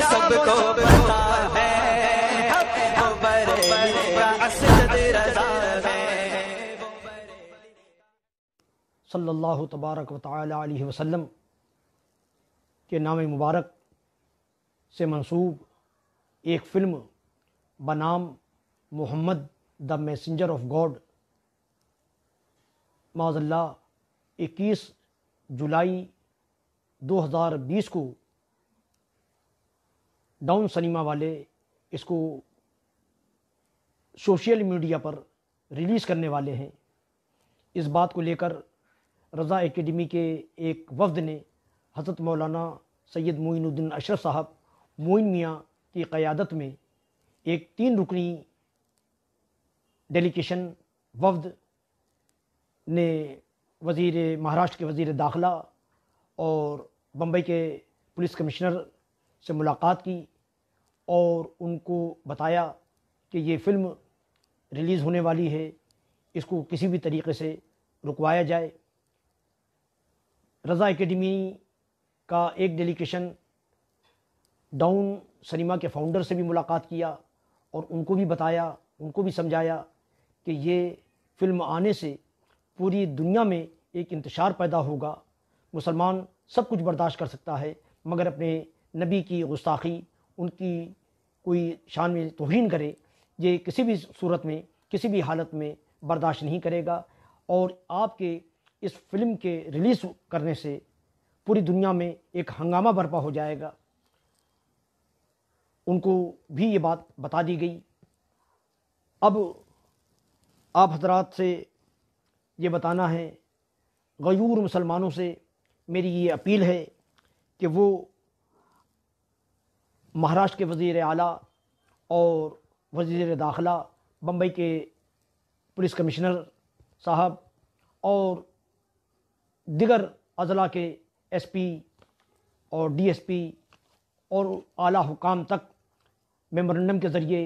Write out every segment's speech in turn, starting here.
सबको पता है सल्लल्लाहु तबारक व वसल्लम के नाम मुबारक से मंसूब एक फ़िल्म बनाम Muhammad the messenger of God माजल्ला 21 जुलाई 2020 को डाउन सिनेमा वाले इसको सोशल मीडिया पर रिलीज़ करने वाले हैं इस बात को लेकर रज़ा एकेडमी के एक वफद ने हज़रत मौलाना सैयद मोइनुद्दीन अशरफ साहब मोइन मियाँ की क़्यादत में एक तीन रुकनी डेलीकेशन वफद ने वज़ी महाराष्ट्र के वज़ी दाखिला और बम्बई के पुलिस कमिश्नर से मुलाकात की और उनको बताया कि ये फ़िल्म रिलीज़ होने वाली है इसको किसी भी तरीके से रुकवाया जाए रज़ा एकेडमी का एक डेलीकेशन डाउन सनीमा के फाउंडर से भी मुलाकात किया और उनको भी बताया उनको भी समझाया कि ये फ़िल्म आने से पूरी दुनिया में एक इंतशार पैदा होगा मुसलमान सब कुछ बर्दाश्त कर सकता है मगर अपने नबी की गुस्ताखी उनकी कोई शान में तोहन करे ये किसी भी सूरत में किसी भी हालत में बर्दाश्त नहीं करेगा और आपके इस फिल्म के रिलीज़ करने से पूरी दुनिया में एक हंगामा बर्पा हो जाएगा उनको भी ये बात बता दी गई अब आप हजरात से ये बताना है गयूर मुसलमानों से मेरी ये अपील है कि वो महाराष्ट्र के वजीर आला और वजीर दाखला बम्बई के पुलिस कमिश्नर साहब और दिगर अजला के एसपी और डीएसपी और आला हुकाम तक मेमोरेंडम के ज़रिए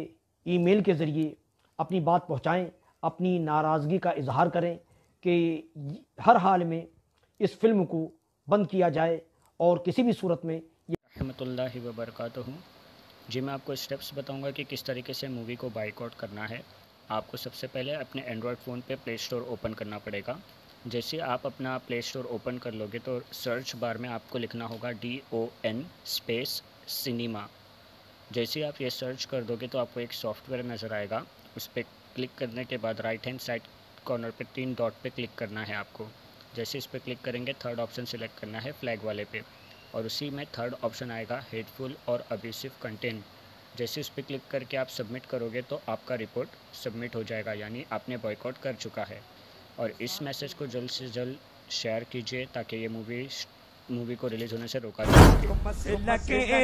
ईमेल के ज़रिए अपनी बात पहुँचाएँ अपनी नाराज़गी का इजहार करें कि हर हाल में इस फिल्म को बंद किया जाए और किसी भी सूरत में वरहमतुल्ला वबरकत जी मैं आपको स्टेप्स बताऊंगा कि किस तरीके से मूवी को बाइकआउट करना है आपको सबसे पहले अपने एंड्रॉयड फ़ोन पे प्ले स्टोर ओपन करना पड़ेगा जैसे आप अपना प्ले स्टोर ओपन कर लोगे तो सर्च बार में आपको लिखना होगा D O N space cinema जैसे आप ये सर्च कर दोगे तो आपको एक सॉफ्टवेयर नज़र आएगा उस पर क्लिक करने के बाद राइट हैंड साइड कॉर्नर पर तीन डॉट पर क्लिक करना है आपको जैसे इस पर क्लिक करेंगे थर्ड ऑप्शन सिलेक्ट करना है फ्लैग वाले पे और उसी में थर्ड ऑप्शन आएगा हेडफुल और अब्यूसिव कंटेंट जैसे उस पर क्लिक करके आप सबमिट करोगे तो आपका रिपोर्ट सबमिट हो जाएगा यानी आपने बॉयकॉट कर चुका है और इस मैसेज को जल्द से जल्द शेयर कीजिए ताकि ये मूवी मूवी को रिलीज होने से रोका जाए तो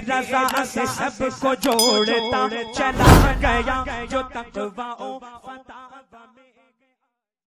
तो सबको जोड़ता चला गया जो